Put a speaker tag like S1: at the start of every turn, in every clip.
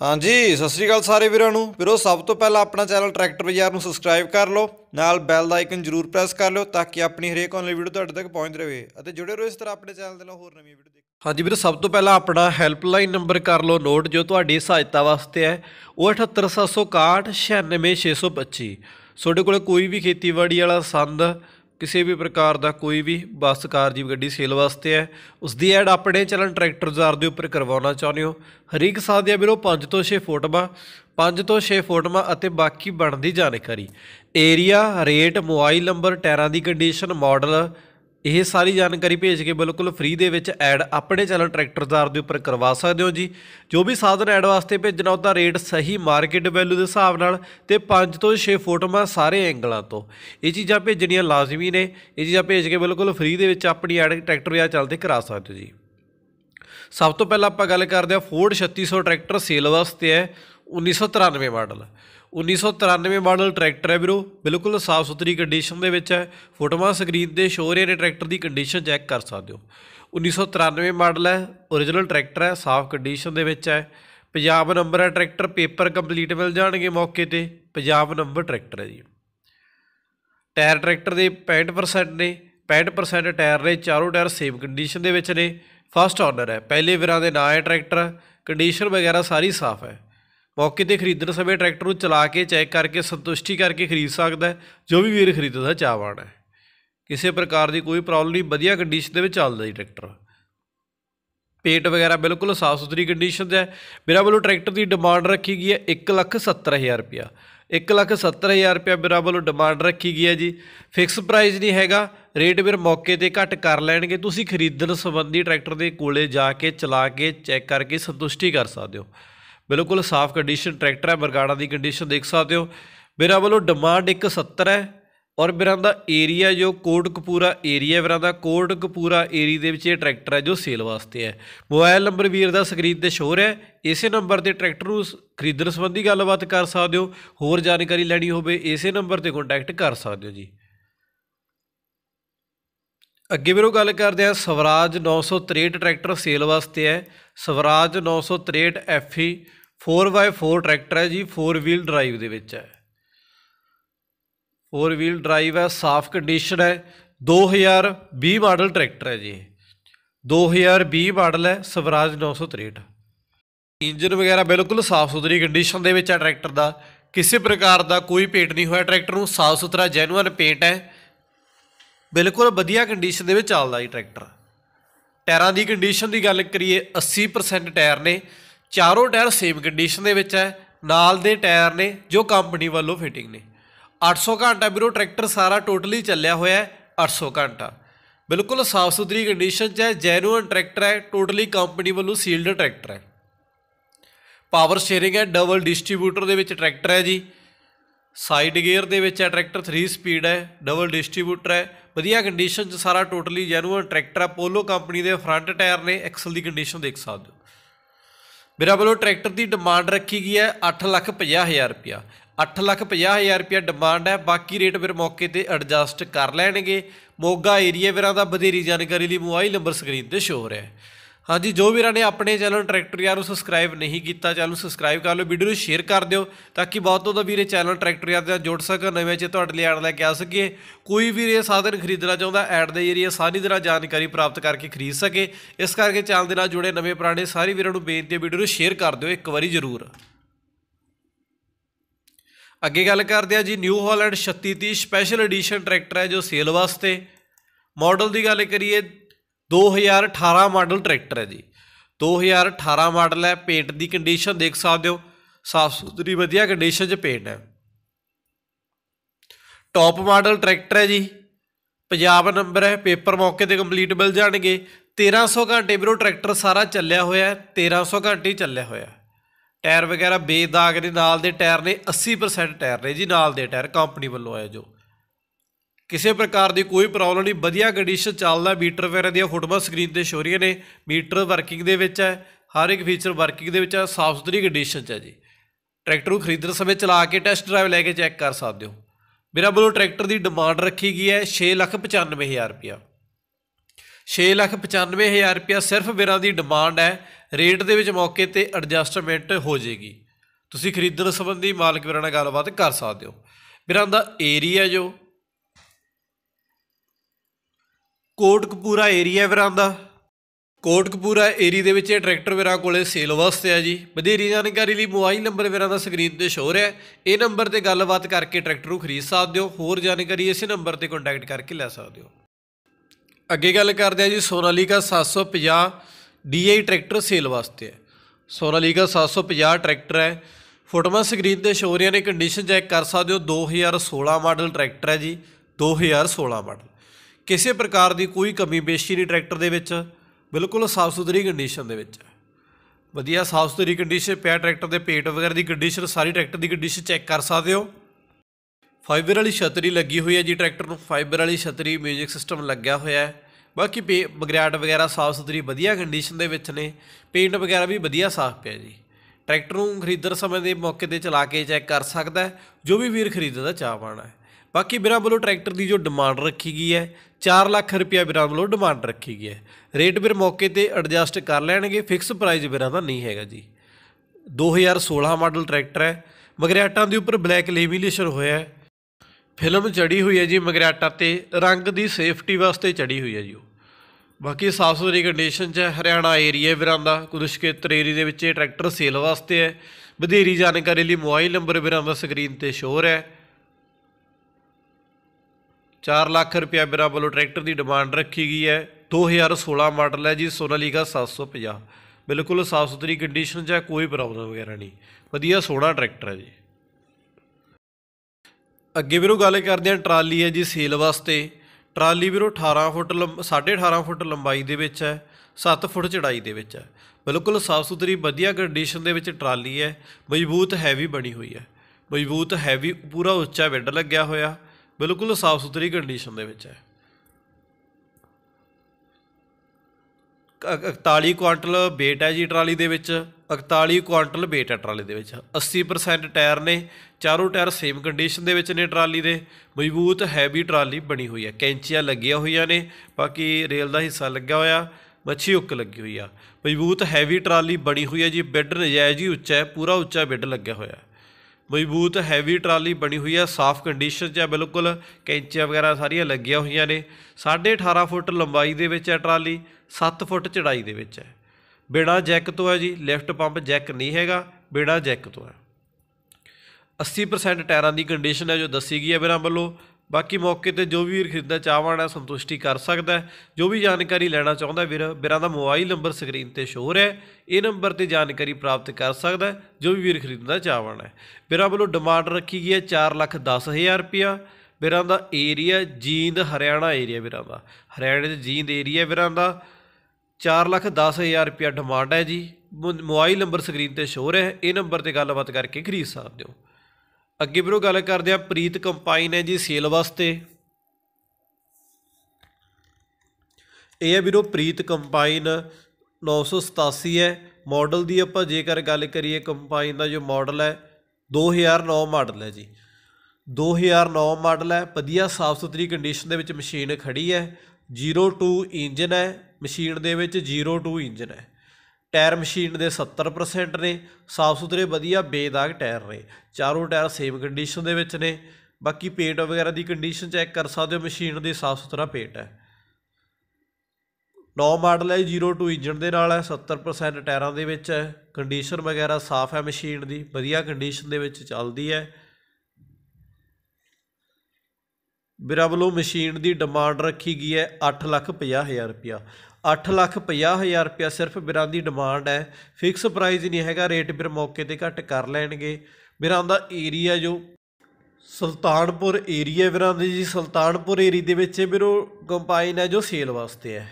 S1: ਹਾਂਜੀ ਸਤਿ ਸ੍ਰੀ ਅਕਾਲ ਸਾਰੇ ਵੀਰਾਂ ਨੂੰ ਵੀਰੋ ਸਭ ਤੋਂ ਪਹਿਲਾਂ ਆਪਣਾ ਚੈਨਲ ਟਰੈਕਟਰ ਬਾਜ਼ਾਰ ਨੂੰ ਸਬਸਕ੍ਰਾਈਬ ਕਰ ਲਓ ਨਾਲ ਬੈਲ ਦਾ ਆਈਕਨ ਜ਼ਰੂਰ ਪ੍ਰੈਸ ਕਰ ਲਓ ਤਾਂ ਕਿ ਆਪਣੀ ਹਰੇਕ ਆਨਲਾਈਨ ਵੀਡੀਓ ਤੁਹਾਡੇ ਤੱਕ ਪਹੁੰਚਦੀ ਰਹੇ ਅਤੇ ਜੁੜੇ ਰਹੋ ਇਸ ਤਰ੍ਹਾਂ ਆਪਣੇ ਚੈਨਲ ਦੇ ਨਾਲ ਹੋਰ ਨਵੀਆਂ ਵੀਡੀਓ ਦੇਖੋ ਹਾਂਜੀ ਵੀਰੋ ਸਭ ਤੋਂ ਪਹਿਲਾਂ ਆਪਣਾ ਹੈਲਪਲਾਈਨ ਨੰਬਰ ਕਰ ਲਓ ਨੋਟ ਜੋ ਤੁਹਾਡੀ ਸਹਾਇਤਾ ਵਾਸਤੇ ਹੈ ਉਹ 78761 96625 ਤੁਹਾਡੇ ਕੋਲ ਕੋਈ ਵੀ ਖੇਤੀਬਾੜੀ ਵਾਲਾ ਸੰਦ ਕਿਸੇ ਵੀ ਪ੍ਰਕਾਰ ਦਾ ਕੋਈ ਵੀ ਬੱਸ ਕਾਰ ਜੀਪ ਗੱਡੀ ਸੇਲ ਵਾਸਤੇ ਹੈ ਉਸ ਦੀ ਐਡ ਆਪਣੇ ਚੱਲਣ ਟਰੈਕਟਰ ਜ਼ਾਰ ਦੇ ਉੱਪਰ ਕਰਵਾਉਣਾ ਚਾਹੁੰਦੇ ਹੋ ਹਰੀਕ ਸਾਧਿਆ ਦੇ ਵੀਰੋ 5 ਤੋਂ 6 ਫੋਟੋਆਂ 5 ਤੋਂ 6 ਫੋਟੋਆਂ ਅਤੇ ਬਾਕੀ ਬਣਦੀ ਜਾਣਕਾਰੀ ਏਰੀਆ ਰੇਟ ਮੋਬਾਈਲ ਨੰਬਰ ਟਾਇਰਾਂ ਦੀ ਕੰਡੀਸ਼ਨ ਮਾਡਲ ਇਹ ਸਾਰੀ ਜਾਣਕਾਰੀ ਭੇਜ ਕੇ ਬਿਲਕੁਲ ਫ੍ਰੀ ਦੇ ਵਿੱਚ ਐਡ ਆਪਣੇ ਚੈਨਲ ਟਰੈਕਟਰਦਾਰ ਦੇ ਉੱਪਰ ਕਰਵਾ ਸਕਦੇ ਹੋ ਜੀ ਜੋ ਵੀ ਸਾਧਨ ਐਡ ਵਾਸਤੇ ਭੇਜਣਾ ਉਹਦਾ ਰੇਟ ਸਹੀ ਮਾਰਕੀਟ ਵੈਲਿਊ ਦੇ ਹਿਸਾਬ ਨਾਲ ਤੇ 5 ਤੋਂ 6 ਫੋਟੋਆਂ ਸਾਰੇ ਐਂਗਲਾਂ ਤੋਂ ਇਹ ਚੀਜ਼ਾਂ ਭੇਜਣੀਆਂ ਲਾਜ਼ਮੀ ਨੇ ਇਹ ਚੀਜ਼ਾਂ ਭੇਜ ਕੇ ਬਿਲਕੁਲ ਫ੍ਰੀ ਦੇ ਵਿੱਚ ਆਪਣੀ ਐਡ ਟਰੈਕਟਰ ਜਾਂ ਚੱਲਦੇ ਕਰਾ ਸਕਦੇ ਹੋ ਜੀ ਸਭ ਤੋਂ ਪਹਿਲਾਂ ਆਪਾਂ ਗੱਲ ਕਰਦੇ ਆ ਫੋਰਡ 3600 ਟਰੈਕਟਰ ਸੇਲ ਵਾਸਤੇ ਹੈ 1993 ਮਾਡਲ 1993 ਮਾਡਲ ਟਰੈਕਟਰ ਹੈ ਵੀਰੋ ਬਿਲਕੁਲ ਸਾਫ ਸੁਥਰੀ ਕੰਡੀਸ਼ਨ ਦੇ ਵਿੱਚ ਹੈ ਫੋਟੋਆਂ ਸਕਰੀਨ ਤੇ ਸ਼ੋ ਰਹੇ ਨੇ ਟਰੈਕਟਰ ਦੀ ਕੰਡੀਸ਼ਨ ਚੈੱਕ ਕਰ ਸਕਦੇ ਹੋ 1993 ਮਾਡਲ ਹੈ origignal ਟਰੈਕਟਰ ਹੈ ਸਾਫ ਕੰਡੀਸ਼ਨ ਦੇ ਵਿੱਚ ਹੈ ਪੰਜਾਬ ਨੰਬਰ ਹੈ ਟਰੈਕਟਰ ਪੇਪਰ ਕੰਪਲੀਟ ਮਿਲ ਜਾਣਗੇ ਮੌਕੇ ਤੇ ਪੰਜਾਬ ਨੰਬਰ ਟਰੈਕਟਰ ਹੈ ਜੀ ਟਾਇਰ ਟਰੈਕਟਰ ਦੇ 65% ਨੇ 65% ਟਾਇਰ ਨੇ ਚਾਰੋਂ ਟਾਇਰ ਸੇਮ ਕੰਡੀਸ਼ਨ ਦੇ ਵਿੱਚ ਨੇ ਫਸਟ ਆਰਡਰ ਹੈ ਪਹਿਲੇ ਵਿਰਾਂ ਦੇ ਨਾਂ ਹੈ ਟਰੈਕਟਰ ਕੰਡੀਸ਼ਨ ਵਗੈਰਾ ਸਾਰੀ ਸਾਫ਼ ਹੈ ਮੌਕੇ ਤੇ ਖਰੀਦਣ ਸਮੇਂ ਟਰੈਕਟਰ ਨੂੰ ਚਲਾ ਕੇ ਚੈੱਕ ਕਰਕੇ ਸੰਤੁਸ਼ਟੀ ਕਰਕੇ ਖਰੀਦ ਸਕਦਾ ਜੋ ਵੀ ਵੀਰ ਖਰੀਦਦਾ ਚਾਹਵਾਨ ਹੈ ਕਿਸੇ ਪ੍ਰਕਾਰ ਦੀ ਕੋਈ ਪ੍ਰੋਬਲਮ ਨਹੀਂ ਵਧੀਆ ਕੰਡੀਸ਼ਨ ਦੇ ਵਿੱਚ ਚੱਲਦਾ ਜੀ ਟਰੈਕਟਰ ਪੇਟ ਵਗੈਰਾ ਬਿਲਕੁਲ ਸਾਫ਼ ਸੁਥਰੀ ਕੰਡੀਸ਼ਨ ਦਾ ਹੈ ਮੇਰਾ ਵੱਲੋਂ ਟਰੈਕਟਰ ਦੀ ਡਿਮਾਂਡ ਰੱਖੀ ਗਈ ਹੈ 1,70,000 ਰੁਪਿਆ ਰੁਪਇਆ 170000 ਰੁਪਏ ਵੀਰਾਂ ਵੱਲੋਂ ਡਿਮਾਂਡ ਰੱਖੀ ਗਈ ਹੈ ਜੀ ਫਿਕਸ ਪ੍ਰਾਈਸ ਨਹੀਂ ਹੈਗਾ ਰੇਟ ਵੀਰ ਮੌਕੇ ਤੇ ਘੱਟ ਕਰ ਲੈਣਗੇ ਤੁਸੀਂ ਖਰੀਦਣ ਸੰਬੰਧੀ ਟਰੈਕਟਰ ਦੇ ਕੋਲੇ ਜਾ ਕੇ ਚਲਾ ਕੇ ਚੈੱਕ ਕਰਕੇ ਸੰਤੁਸ਼ਟੀ ਕਰ ਸਕਦੇ ਹੋ ਬਿਲਕੁਲ ਸਾਫ਼ ਕੰਡੀਸ਼ਨ ਟਰੈਕਟਰ ਹੈ ਬਰਗਾੜਾ ਦੀ ਕੰਡੀਸ਼ਨ ਦੇਖ ਸਕਦੇ ਹੋ ਮੇਰਾ ਵੱਲੋਂ ਡਿਮਾਂਡ 170 ਹੈ ਔਰ ਵੀਰਾਂ ਦਾ ਏਰੀਆ ਜੋ ਕੋਟਕਪੂਰਾ ਏਰੀਆ ਵੀਰਾਂ ਦਾ ਕੋਟਕਪੂਰਾ ਏਰੀ ਦੇ ਵਿੱਚ ਇਹ ਟਰੈਕਟਰ ਹੈ ਜੋ ਸੇਲ ਵਾਸਤੇ ਹੈ ਮੋਬਾਈਲ ਨੰਬਰ ਵੀਰ ਦਾ ਸਕਰੀਨ ਤੇ ਸ਼ੋਅ ਰਿਹਾ ਇਸੇ ਨੰਬਰ ਤੇ ਟਰੈਕਟਰ ਨੂੰ ਖਰੀਦਣ ਸੰਬੰਧੀ ਗੱਲਬਾਤ ਕਰ ਸਕਦੇ ਹੋ ਹੋਰ ਜਾਣਕਾਰੀ ਲੈਣੀ ਹੋਵੇ ਇਸੇ ਨੰਬਰ ਤੇ ਕੰਟੈਕਟ ਕਰ ਸਕਦੇ ਹੋ ਜੀ ਅੱਗੇ ਵੀਰੋ ਗੱਲ ਕਰਦੇ ਆ ਸਵਰਾਜ 963 ਟਰੈਕਟਰ ਸੇਲ ਵਾਸਤੇ ਹੈ ਸਵਰਾਜ 963 FE 4x4 ਟਰੈਕਟਰ ਹੈ ਜੀ 4 ਵੀਲ ਡਰਾਈਵ ਦੇ ਵਿੱਚ ਹੈ ਫੋਰ ਵੀਲ ਡਰਾਈਵ ਹੈ ਸਾਫ਼ ਕੰਡੀਸ਼ਨ ਹੈ 2020 ਮਾਡਲ ਟਰੈਕਟਰ ਹੈ ਜੀ 2020 ਮਾਡਲ ਹੈ ਸਵਰਾਜ 963 ਇੰਜਨ ਵਗੈਰਾ ਬਿਲਕੁਲ ਸਾਫ਼ ਸੁਥਰੀ ਕੰਡੀਸ਼ਨ ਦੇ ਵਿੱਚ ਹੈ ਟਰੈਕਟਰ ਦਾ ਕਿਸੇ ਪ੍ਰਕਾਰ ਦਾ ਕੋਈ ਪੇਟ ਨਹੀਂ ਹੋਇਆ ਟਰੈਕਟਰ ਨੂੰ ਸਾਫ਼ ਸੁਥਰਾ ਜੈਨੂਅਲ ਪੇਂਟ ਹੈ ਬਿਲਕੁਲ ਵਧੀਆ ਕੰਡੀਸ਼ਨ ਦੇ ਵਿੱਚ ਚੱਲਦਾ ਜੀ ਟਰੈਕਟਰ ਟਾਇਰਾਂ ਦੀ ਕੰਡੀਸ਼ਨ ਦੀ ਗੱਲ ਕਰੀਏ 80% ਟਾਇਰ ਨੇ ਚਾਰੋਂ ਟਾਇਰ ਸੇਮ ਕੰਡੀਸ਼ਨ ਦੇ ਵਿੱਚ ਹੈ ਨਾਲ ਦੇ ਟਾਇਰ ਨੇ ਜੋ ਕੰਪਨੀ ਵੱਲੋਂ ਫਿਟਿੰਗ ਨੇ 800 ਘੰਟਾ ਵੀਰੋ ਟਰੈਕਟਰ ਸਾਰਾ ਟੋਟਲੀ ਚੱਲਿਆ ਹੋਇਆ ਹੈ 800 ਘੰਟਾ ਬਿਲਕੁਲ ਸਾਫ ਸੁਥਰੀ ਕੰਡੀਸ਼ਨ 'ਚ ਹੈ ਜੈਨੂਇਨ ਟਰੈਕਟਰ ਹੈ ਟੋਟਲੀ ਕੰਪਨੀ ਵੱਲੋਂ ਸੀਲਡ ਟਰੈਕਟਰ ਹੈ ਪਾਵਰ ਸਟੀering ਹੈ ਡਬਲ ਡਿਸਟ੍ਰੀਬਿਊਟਰ ਦੇ ਵਿੱਚ ਟਰੈਕਟਰ ਹੈ ਜੀ ਸਾਈਡ ਗੇਅਰ ਦੇ ਵਿੱਚ ਹੈ ਟਰੈਕਟਰ 3 ਸਪੀਡ ਹੈ ਡਬਲ ਡਿਸਟ੍ਰੀਬਿਊਟਰ ਹੈ ਵਧੀਆ ਕੰਡੀਸ਼ਨ 'ਚ ਸਾਰਾ ਟੋਟਲੀ ਜੈਨੂਇਨ ਟਰੈਕਟਰ ਹੈ ਪੋਲੋ ਕੰਪਨੀ ਦੇ ਫਰੰਟ ਟਾਇਰ ਨੇ ਐਕਸਲ ਦੀ ਕੰਡੀਸ਼ਨ ਦੇਖ ਸਕਦੇ ਹੋ ਮੇਰਾ ਵੱਲੋਂ ਟਰੈਕਟਰ ਦੀ ਡਿਮਾਂਡ ਰੱਖੀ ਗਈ ਹੈ 8 ਲੱਖ 50 ਹਜ਼ਾਰ ਰੁਪਿਆ 8 ਲੱਖ ਰੁਪਏ ਡਿਮਾਂਡ ਹੈ ਬਾਕੀ ਰੇਟ ਫਿਰ ਮੌਕੇ ਤੇ ਐਡਜਸਟ ਕਰ ਲੈਣਗੇ ਮੋਗਾ ਏਰੀਆ ਵੀਰਾਂ ਦਾ ਬਧੇਰੀ ਜਾਣਕਾਰੀ ਲਈ ਮੋਬਾਈਲ ਨੰਬਰ ਸਕਰੀਨ ਤੇ ਸ਼ੋ ਹੋ ਰਿਹਾ ਹੈ ਹਾਂਜੀ ਜੋ ਵੀਰਾਂ ਨੇ ਆਪਣੇ ਚੈਨਲ ਟਰੈਕਟਰ ਯਾਰ ਨੂੰ ਸਬਸਕ੍ਰਾਈਬ ਨਹੀਂ ਕੀਤਾ ਚੈਨਲ ਨੂੰ ਸਬਸਕ੍ਰਾਈਬ ਕਰ ਲਓ ਵੀਡੀਓ ਨੂੰ ਸ਼ੇਅਰ ਕਰ ਦਿਓ ਤਾਂ ਕਿ ਬਹੁਤ ਤੋਂ ਦਾ ਵੀਰੇ ਚੈਨਲ ਟਰੈਕਟਰ ਯਾਰ ਨਾਲ ਜੁੜ ਸਕਣ ਨਵੇਂ ਚ ਤੁਹਾਡੇ ਲਈ ਆਣ ਲੈ ਕੇ ਆ ਸਕੀਏ ਕੋਈ ਵੀ ਰੇ ਸਾਧਨ ਖਰੀਦਣਾ ਚਾਹੁੰਦਾ ਐਡ ਦੇ ਏਰੀਆ ਸਾਰੀ ਤਰ੍ਹਾਂ ਜਾਣਕਾਰੀ ਪ੍ਰਾਪਤ ਕਰਕੇ ਖਰੀਦ ਸਕੇ ਇਸ ਕਰਕੇ ਚੈਨਲ ਦੇ ਨਾਲ ਜੁੜੇ ਨਵੇਂ ਪੁਰਾਣੇ ਸਾਰੇ ਵੀਰਾਂ ਨੂੰ ਬੇਨਤੀ ਹੈ ਵੀਡੀਓ ਨੂੰ ਸ਼ੇਅਰ ਕਰ ਦਿਓ ਇੱਕ ਵਾਰੀ ਜ਼ਰੂਰ ਅੱਗੇ ਗੱਲ ਕਰਦੇ ਆ ਜੀ New Holland 3630 special edition tractor ਹੈ ਜੋ ਸੇਲ ਵਾਸਤੇ ਮਾਡਲ ਦੀ ਗੱਲ ਕਰੀਏ 2018 ਮਾਡਲ ਟਰੈਕਟਰ ਹੈ ਜੀ 2018 ਮਾਡਲ ਹੈ ਪੇਂਟ ਦੀ ਕੰਡੀਸ਼ਨ ਦੇਖ ਸਕਦੇ ਹੋ ਸਾਫ ਸੁਥਰੀ ਵਧੀਆ ਕੰਡੀਸ਼ਨ 'ਚ ਪੇਂਟ ਹੈ ਟੌਪ ਮਾਡਲ ਟਰੈਕਟਰ ਹੈ ਜੀ ਪੰਜਾਬ ਨੰਬਰ ਹੈ ਪੇਪਰ ਮੌਕੇ ਤੇ ਕੰਪਲੀਟ ਮਿਲ ਜਾਣਗੇ 1300 ਘੰਟੇ ਬਿਰੋ ਟਰੈਕਟਰ ਸਾਰਾ ਚੱਲਿਆ ਹੋਇਆ 1300 ਘੰਟੇ ਚੱਲਿਆ ਹੋਇਆ ਟਾਇਰ ਵਗੈਰਾ ਬੇਦਾਗ ਦੇ ਨਾਲ ਦੇ ਟਾਇਰ ਨੇ 80% ਟਾਇਰ ਨੇ ਜੀ ਨਾਲ ਦੇ ਟਾਇਰ ਕੰਪਨੀ ਵੱਲੋਂ ਆਏ ਜੋ ਕਿਸੇ ਪ੍ਰਕਾਰ ਦੀ ਕੋਈ ਪ੍ਰੋਬਲਮ ਨਹੀਂ ਵਧੀਆ ਕੰਡੀਸ਼ਨ ਚੱਲਦਾ ਮੀਟਰ ਵਗੈਰਾ ਦੀਆਂ ਫੁੱਟਬਾਲ ਸਕਰੀਨ ਤੇ ਸ਼ੋ ਰਹੀਆਂ ਨੇ ਮੀਟਰ ਵਰਕਿੰਗ ਦੇ ਵਿੱਚ ਹੈ ਹਰ ਇੱਕ ਫੀਚਰ ਵਰਕਿੰਗ ਦੇ ਵਿੱਚ ਹੈ ਸਾਫ ਸੁਥਰੀ ਕੰਡੀਸ਼ਨ 'ਚ ਹੈ ਜੀ ਟਰੈਕਟਰ ਨੂੰ ਖਰੀਦਣ ਸਮੇਂ ਚਲਾ ਕੇ ਟੈਸਟ ਡਰਾਈਵ ਲੈ ਕੇ ਚੈੱਕ ਕਰ ਸਕਦੇ ਹੋ ਮੇਰਾ ਵੱਲੋਂ ਟਰੈਕਟਰ ਦੀ ਡਿਮਾਂਡ ਰੱਖੀ ਗਈ ਹੈ 6,95,000 ਰੁਪਇਆ 6,95,000 ਰੁਪਇਆ ਸਿਰਫ ਵੀਰਾਂ ਦੀ ਡਿਮਾਂਡ ਹੈ ਰੇਟ ਦੇ ਵਿੱਚ ਮੌਕੇ ਤੇ ਐਡਜਸਟਮੈਂਟ ਹੋ ਜਾਏਗੀ ਤੁਸੀਂ ਖਰੀਦਣ ਸੰਬੰਧੀ ਮਾਲਕ ਵੀਰਾਂ ਨਾਲ ਗੱਲਬਾਤ ਕਰ ਸਕਦੇ ਹੋ ਵੀਰਾਂ ਦਾ ਏਰੀਆ ਜੋ ਕੋਟਕਪੂਰਾ ਏਰੀਆ ਵੀਰਾਂ ਦਾ ਕੋਟਕਪੂਰਾ ਏਰੀਆ ਦੇ ਵਿੱਚ ਇਹ ਟਰੈਕਟਰ ਵੀਰਾਂ ਕੋਲੇ ਸੇਲ ਵਾਸਤੇ ਆ ਜੀ ਵਧੇਰੀ ਜਾਣਕਾਰੀ ਲਈ ਮੋਬਾਈਲ ਨੰਬਰ ਵੀਰਾਂ ਦਾ ਸਕਰੀਨ ਤੇ ਸ਼ੋਅ ਰਿਹਾ ਇਹ ਨੰਬਰ ਤੇ ਗੱਲਬਾਤ ਕਰਕੇ ਟਰੈਕਟਰ ਨੂੰ ਖਰੀਦ ਸਕਦੇ ਹੋ ਹੋਰ ਜਾਣਕਾਰੀ ਇਸੇ ਨੰਬਰ ਤੇ ਕੰਟੈਕਟ ਕਰਕੇ ਲੈ ਸਕਦੇ ਹੋ ਅੱਗੇ ਗੱਲ ਕਰਦੇ ਆ ਜੀ ਸੋਨਾਲੀਕਾ 750 ਡੀਆਈ ਟਰੈਕਟਰ ਸੇਲ ਵਾਸਤੇ ਹੈ ਲੀਗਾ 750 ਟਰੈਕਟਰ ਹੈ ਫੋਟੋਮਾ ਸਕਰੀਨ ਤੇ ਸ਼ੋ ਰਿਹਾ ਨੇ ਕੰਡੀਸ਼ਨ ਚੈੱਕ ਕਰ ਸਕਦੇ ਹੋ 2016 ਮਾਡਲ ਟਰੈਕਟਰ ਹੈ ਜੀ 2016 ਮਾਡਲ ਕਿਸੇ ਪ੍ਰਕਾਰ ਦੀ ਕੋਈ ਕਮੀ ਬੇਸ਼ੀ ਨਹੀਂ ਟਰੈਕਟਰ ਦੇ ਵਿੱਚ ਬਿਲਕੁਲ ਸਾਫ ਸੁਥਰੀ ਕੰਡੀਸ਼ਨ ਦੇ ਵਿੱਚ ਵਧੀਆ ਸਾਫ ਸੁਥਰੀ ਕੰਡੀਸ਼ਨ ਪਿਆ ਟਰੈਕਟਰ ਦੇ ਪੇਟ ਵਗੈਰਾ ਦੀ ਕੰਡੀਸ਼ਨ ਸਾਰੀ ਟਰੈਕਟਰ ਦੀ ਕੰਡੀਸ਼ਨ ਚੈੱਕ ਕਰ ਸਕਦੇ ਹੋ ਫਾਈਬਰ ਵਾਲੀ ਛਤਰੀ ਲੱਗੀ ਹੋਈ ਹੈ ਜੀ ਟਰੈਕਟਰ ਨੂੰ ਫਾਈਬਰ ਵਾਲੀ ਛਤਰੀ ਮਿਊਜ਼ਿਕ ਸਿਸਟਮ ਲੱਗਿਆ ਹੋਇਆ ਹੈ ਬਾਕੀ ਬਗਰਾਟ ਵਗੈਰਾ ਸਾਫ ਸੁਥਰੀ ਵਧੀਆ ਕੰਡੀਸ਼ਨ ਦੇ ਵਿੱਚ ਨੇ ਪੇਂਟ ਵਗੈਰਾ ਵੀ ਵਧੀਆ ਸਾਫ ਪਿਆ ਜੀ ਟਰੈਕਟਰ ਨੂੰ ਖਰੀਦਣ ਸਮੇਂ ਦੇ ਮੌਕੇ ਤੇ ਚਲਾ ਕੇ ਚੈੱਕ ਕਰ ਸਕਦਾ ਜੋ ਵੀ ਵੀਰ ਖਰੀਦਦਾ ਦਾ ਚਾਹ ਪਾਣਾ ਹੈ ਬਾਕੀ ਵੀਰਾਂ ਵੱਲੋਂ ਟਰੈਕਟਰ ਦੀ ਜੋ ਡਿਮਾਂਡ ਰੱਖੀ ਗਈ ਹੈ 4 ਲੱਖ ਰੁਪਿਆ ਵੀਰਾਂ ਵੱਲੋਂ ਡਿਮਾਂਡ ਰੱਖੀ ਗਈ ਹੈ ਰੇਟ ਵੀਰ ਮੌਕੇ ਤੇ ਐਡਜਸਟ ਕਰ ਲੈਣਗੇ ਫਿਕਸ ਪ੍ਰਾਈਸ ਵੀਰਾਂ ਦਾ ਨਹੀਂ ਹੈਗਾ ਜੀ 2016 ਮਾਡਲ ਟਰੈਕਟਰ ਹੈ ਬਗਰਾਟਾਂ ਦੇ ਉੱਪਰ ਬਲੈਕ ਲੇਮੀਲੇਸ਼ਨ ਹੋਇਆ ਹੈ ਫਿਲਮ ਚੜੀ ਹੋਈ ਹੈ ਜੀ ਮਗਰਾਟਾ ਤੇ ਰੰਗ ਦੀ ਸੇਫਟੀ ਵਾਸਤੇ ਚੜੀ ਹੋਈ ਹੈ ਜੀ ਉਹ ਬਾਕੀ ਸਾਫ ਸੁਥਰੀ ਕੰਡੀਸ਼ਨ 'ਚ ਹੈ ਹਰਿਆਣਾ ਏਰੀਆ ਵਿਰਾਂਦਾ ਕੁਦਸ਼ਕੇਤਰ ਤਰੇਰੀ ਦੇ ਵਿੱਚ ਇਹ ਟਰੈਕਟਰ ਸੇਲ ਵਾਸਤੇ ਹੈ ਵਧੇਰੀ ਜਾਣਕਾਰੀ ਲਈ ਮੋਬਾਈਲ ਨੰਬਰ ਵਿਰਾਂਦਾ ਸਕਰੀਨ ਤੇ ਸ਼ੋਰ ਹੈ 4 ਲੱਖ ਰੁਪਏ ਬਿਰਾ ਵੱਲੋਂ ਟਰੈਕਟਰ ਦੀ ਡਿਮਾਂਡ ਰੱਖੀ ਗਈ ਹੈ 2016 ਮਾਡਲ ਹੈ ਜੀ ਸੋਨਾਲੀਕਾ 750 ਬਿਲਕੁਲ ਸਾਫ ਸੁਥਰੀ ਕੰਡੀਸ਼ਨ 'ਚ ਹੈ ਕੋਈ ਪ੍ਰੋਬਲਮ ਵਗੈਰਾ ਨਹੀਂ ਵਧੀਆ ਸੋਹਣਾ ਟਰੈਕਟਰ ਹੈ ਜੀ ਅੱਗੇ ਵੀਰੋ ਗੱਲ ਕਰਦੇ ਆ ਟਰਾਲੀ ਹੈ ਜੀ ਸੇਲ ਵਾਸਤੇ ਟਰਾਲੀ ਵੀਰੋ 18 ਫੁੱਟ 18.5 ਫੁੱਟ ਲੰਬਾਈ ਦੇ ਵਿੱਚ ਹੈ 7 ਫੁੱਟ ਚੜਾਈ ਦੇ ਵਿੱਚ ਹੈ ਬਿਲਕੁਲ ਸਾਫ ਸੁਥਰੀ ਵਧੀਆ ਕੰਡੀਸ਼ਨ ਦੇ ਵਿੱਚ ਟਰਾਲੀ ਹੈ ਮਜ਼ਬੂਤ ਹੈਵੀ ਬਣੀ ਹੋਈ ਹੈ ਮਜ਼ਬੂਤ ਹੈਵੀ ਪੂਰਾ ਉੱਚਾ ਵਿੱਡ ਲੱਗਿਆ ਹੋਇਆ ਬਿਲਕੁਲ ਸਾਫ ਸੁਥਰੀ ਕੰਡੀਸ਼ਨ ਦੇ ਵਿੱਚ ਹੈ 41 ਕੁਆਂਟਲ ਵੇਟ ਹੈ ਜੀ ਟਰਾਲੀ ਦੇ ਵਿੱਚ 41 ਕੁਆਂਟਲ ਵੇਟ ਹੈ ਟਰਾਲੀ ਦੇ ਵਿੱਚ 80% ਟਾਇਰ ਨੇ ਚਾਰੋਂ ਟਾਇਰ ਸੇਮ ਕੰਡੀਸ਼ਨ ਦੇ ਵਿੱਚ ਨੇ ਟਰਾਲੀ ਦੇ ਮਜ਼ਬੂਤ ਹੈਵੀ ਟਰਾਲੀ ਬਣੀ ਹੋਈ ਹੈ ਕੈਂਚੀਆਂ ਲੱਗੀਆਂ ਹੋਈਆਂ ਨੇ ਬਾਕੀ ਰੇਲ ਦਾ ਹਿੱਸਾ ਲੱਗਾ ਹੋਇਆ ਮੱਛੀ ਹੁੱਕ ਲੱਗੀ ਹੋਈ ਆ ਮਜ਼ਬੂਤ ਹੈਵੀ ਟਰਾਲੀ ਬਣੀ ਹੋਈ ਹੈ ਜੀ ਬੈੱਡ ਨਜਾਇਜ਼ ਹੀ ਉੱਚਾ ਹੈ ਪੂਰਾ ਉੱਚਾ ਬੈੱਡ ਲੱਗਿਆ ਹੋਇਆ ਹੈ ਮਜ਼ਬੂਤ ਹੈਵੀ ਟਰਾਲੀ ਬਣੀ ਹੋਈ ਹੈ ਸਾਫ਼ ਕੰਡੀਸ਼ਨ 'ਚ ਹੈ ਬਿਲਕੁਲ ਕੈਂਚੀਆਂ ਵਗੈਰਾ ਸਾਰੀਆਂ ਲੱਗੀਆਂ ਹੋਈਆਂ ਨੇ 18.5 ਫੁੱਟ ਲੰਬਾਈ ਦੇ ਵਿੱਚ ਹੈ ਟਰਾਲੀ 7 ਫੁੱਟ ਚੜਾਈ ਦੇ ਵਿੱਚ ਹੈ ਬਿਨਾ ਜੈਕ ਤੋਂ ਹੈ ਜੀ ਲਿਫਟ ਪੰਪ ਜੈਕ ਨਹੀਂ ਹੈਗਾ ਬਿਨਾ ਜੈਕ ਤੋਂ ਹੈ 80% ਟਾਇਰਾਂ ਦੀ ਕੰਡੀਸ਼ਨ ਹੈ ਜੋ ਦੱਸੀ ਗਈ ਹੈ ਬਿਨਾਂ ਵੱਲੋਂ ਬਾਕੀ ਮੌਕੇ ਤੇ ਜੋ ਵੀ ਵੀਰ ਖਰੀਦਣਾ ਚਾਹਵਾਨ ਹੈ ਸੰਤੁਸ਼ਟੀ ਕਰ ਸਕਦਾ ਹੈ ਜੋ ਵੀ ਜਾਣਕਾਰੀ ਲੈਣਾ ਚਾਹੁੰਦਾ ਵੀਰ ਵੀਰਾਂ ਦਾ ਮੋਬਾਈਲ ਨੰਬਰ ਸਕਰੀਨ ਤੇ ਸ਼ੋ ਹੋ ਰਿਹਾ ਹੈ ਇਹ ਨੰਬਰ ਤੇ ਜਾਣਕਾਰੀ ਪ੍ਰਾਪਤ ਕਰ ਸਕਦਾ ਹੈ ਜੋ ਵੀ ਵੀਰ ਖਰੀਦਣਾ ਚਾਹਵਾਨ ਹੈ ਵੀਰਾਂ ਵੱਲੋਂ ਡਿਮਾਂਡ ਰੱਖੀ ਗਈ ਹੈ 410000 ਰੁਪਇਆ ਵੀਰਾਂ ਦਾ ਏਰੀਆ ਜੀਂਦ ਹਰਿਆਣਾ ਏਰੀਆ ਵੀਰਾਂ ਦਾ ਹਰਿਆਣੇ ਦੇ ਜੀਂਦ ਏਰੀਆ ਵੀਰਾਂ ਦਾ 410000 ਰੁਪਇਆ ਡਿਮਾਂਡ ਹੈ ਜੀ ਮੋਬਾਈਲ ਨੰਬਰ ਸਕਰੀਨ ਤੇ ਸ਼ੋ ਹੋ ਰਿਹਾ ਹੈ ਇਹ ਨੰਬਰ ਤੇ ਗੱਲਬਾਤ ਕਰਕੇ ਖਰੀਦ ਸਕਦੇ ਹੋ ਅੱਗੇ ਵੀਰੋ ਗੱਲ ਕਰਦੇ ਆ ਪ੍ਰੀਤ ਕੰਪਾਈਨ ਹੈ ਜੀ ਸੇਲ ਵਾਸਤੇ ਇਹ ਹੈ ਵੀਰੋ ਪ੍ਰੀਤ ਕੰਪਾਈਨ 987 ਹੈ ਮਾਡਲ ਦੀ ਆਪਾਂ ਜੇਕਰ ਗੱਲ ਕਰੀਏ ਕੰਪਾਈਨ ਦਾ ਜੋ ਮਾਡਲ ਹੈ 2009 ਮਾਡਲ ਹੈ ਜੀ 2009 ਮਾਡਲ ਹੈ ਵਧੀਆ ਸਾਫ ਸੁਥਰੀ ਕੰਡੀਸ਼ਨ ਦੇ ਵਿੱਚ ਮਸ਼ੀਨ ਖੜੀ ਹੈ 02 ਇੰਜਨ ਹੈ ਮਸ਼ੀਨ ਦੇ ਵਿੱਚ 02 ਇੰਜਨ ਹੈ ਟਾਇਰ ਮਸ਼ੀਨ ਦੇ 70% ਨੇ ਸਾਫ ਸੁਥਰੇ ਵਧੀਆ ਬੇਦਾਗ ਟਾਇਰ ਨੇ ਚਾਰੋਂ ਟਾਇਰ ਸੇਮ ਕੰਡੀਸ਼ਨ ਦੇ ਵਿੱਚ ਨੇ ਬਾਕੀ ਪੇਟ ਵਗੈਰਾ ਦੀ ਕੰਡੀਸ਼ਨ ਚੈੱਕ ਕਰ ਸਕਦੇ ਹੋ ਮਸ਼ੀਨ ਦੀ ਸਾਫ ਸੁਥਰਾ ਪੇਟ ਹੈ ਨੋ ਮਾਡਲ ਹੈ 02 ਇੰਜਨ ਦੇ ਨਾਲ ਹੈ 70% ਟਾਇਰਾਂ ਦੇ ਵਿੱਚ ਹੈ ਕੰਡੀਸ਼ਨ ਵਗੈਰਾ ਸਾਫ ਹੈ ਮਸ਼ੀਨ ਦੀ ਵਧੀਆ ਕੰਡੀਸ਼ਨ ਦੇ ਵਿੱਚ ਚੱਲਦੀ ਹੈ ਬਿਰਬਲੋ ਮਸ਼ੀਨ ਦੀ ਡਿਮਾਂਡ ਰੱਖੀ ਗਈ ਹੈ 8 ਲੱਖ 50 ਹਜ਼ਾਰ ਰੁਪਿਆ 8 ਲੱਖ 50 ਹਜ਼ਾਰ ਰੁਪਿਆ ਸਿਰਫ ਬਿਰਾਂ ਦੀ ਡਿਮਾਂਡ ਹੈ ਫਿਕਸ ਪ੍ਰਾਈਸ ਨਹੀਂ ਹੈਗਾ ਰੇਟ ਵੀਰ ਮੌਕੇ ਤੇ ਘੱਟ ਕਰ ਲੈਣਗੇ ਬਿਰਾਂ ਦਾ ਏਰੀਆ ਜੋ ਸੁਲਤਾਨਪੁਰ ਏਰੀਆ ਬਿਰਾਂ ਦੇ ਜੀ ਸੁਲਤਾਨਪੁਰ ਏਰੀ ਦੇ ਵਿੱਚ ਬਿਰੋ ਕੰਪਾਈਨ ਹੈ ਜੋ ਸੇਲ ਵਾਸਤੇ ਹੈ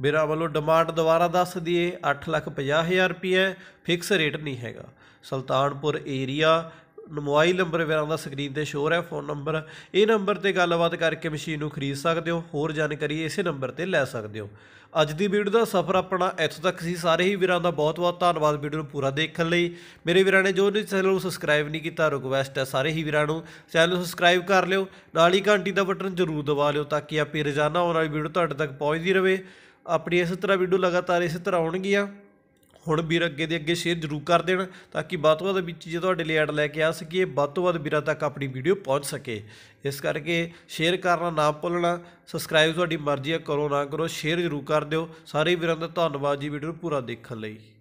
S1: ਬਿਰਾਂ ਵੱਲੋਂ ਡਿਮਾਂਡ ਦੁਬਾਰਾ ਦੱਸ ਦਈਏ 8 ਲੱਖ 50 ਹਜ਼ਾਰ ਰੁਪਏ ਫਿਕਸ ਰੇਟ ਨਹੀਂ ਹੈਗਾ ਸੁਲਤਾਨਪੁਰ ਏਰੀਆ ਮੋਬਾਈਲ ਨੰਬਰ ਵਗੈਰਾ ਦਾ ਸਕਰੀਨ ਤੇ ਸ਼ੋਅ ਹੈ ਫੋਨ ਨੰਬਰ ਇਹ ਨੰਬਰ ਤੇ ਗੱਲਬਾਤ ਕਰਕੇ ਮਸ਼ੀਨ ਨੂੰ ਖਰੀਦ ਸਕਦੇ ਹੋ ਹੋਰ ਜਾਣਕਾਰੀ ਇਸੇ ਨੰਬਰ ਤੇ ਲੈ ਸਕਦੇ ਹੋ ਅੱਜ ਦੀ ਵੀਡੀਓ ਦਾ ਸਫ਼ਰ ਆਪਣਾ ਇੱਥੋਂ ਤੱਕ ਸੀ ਸਾਰੇ ਹੀ ਵੀਰਾਂ ਦਾ ਬਹੁਤ-ਬਹੁਤ ਧੰਨਵਾਦ ਵੀਡੀਓ ਨੂੰ ਪੂਰਾ ਦੇਖਣ ਲਈ ਮੇਰੇ ਵੀਰਾਂ ਨੇ ਜੋ ਨਹੀਂ ਚੈਨਲ ਨੂੰ ਸਬਸਕ੍ਰਾਈਬ ਨਹੀਂ ਕੀਤਾ ਰਿਕਵੈਸਟ ਹੈ ਸਾਰੇ ਹੀ ਵੀਰਾਂ ਨੂੰ ਚੈਨਲ ਨੂੰ ਸਬਸਕ੍ਰਾਈਬ ਕਰ ਲਿਓ ਨਾਲ ਹੀ ਘੰਟੀ ਦਾ ਬਟਨ ਜ਼ਰੂਰ ਦਬਾ ਲਿਓ ਤਾਂ ਕਿ ਆਪੇ ਰੋਜ਼ਾਨਾ ਆਉਣ ਵਾਲੀ ਵੀਡੀਓ ਤੁਹਾਡੇ ਤੱਕ ਪਹੁੰਚਦੀ ਰਹੇ ਆਪਣੀ ਇਸੇ ਤਰ੍ਹਾਂ ਵੀਡੀਓ ਲਗਾਤਾਰ ਇਸੇ ਤਰ੍ਹਾਂ ਆਉਣਗੀਆਂ ਹੁਣ ਵੀਰ ਅੱਗੇ ਦੇ ਅੱਗੇ ਸ਼ੇਅਰ ਜ਼ਰੂਰ ਕਰ ਦੇਣ ਤਾਂ ਕਿ ਵੱਧ ਤੋਂ ਵੱਧ ਵਿੱਚ ਜੇ ਤੁਹਾਡੇ ਲਈ ਐਡ ਲੈ ਕੇ ਆ ਸਕੀਏ ਵੱਧ ਤੋਂ ਵੱਧ ਵੀਰਾਂ ਤੱਕ ਆਪਣੀ ਵੀਡੀਓ ਪਹੁੰਚ ਸਕੇ ਇਸ ਕਰਕੇ ਸ਼ੇਅਰ ਕਰਨਾ ਨਾ ਭੁੱਲਣਾ ਸਬਸਕ੍ਰਾਈਬ ਤੁਹਾਡੀ ਮਰਜ਼ੀ ਹੈ ਕਰੋ ਨਾ ਕਰੋ ਸ਼ੇਅਰ ਜ਼ਰੂਰ ਕਰ ਦਿਓ ਸਾਰੇ ਵੀਰਾਂ ਦਾ ਧੰਨਵਾਦ ਜੀ ਵੀਡੀਓ ਨੂੰ ਪੂਰਾ ਦੇਖਣ ਲਈ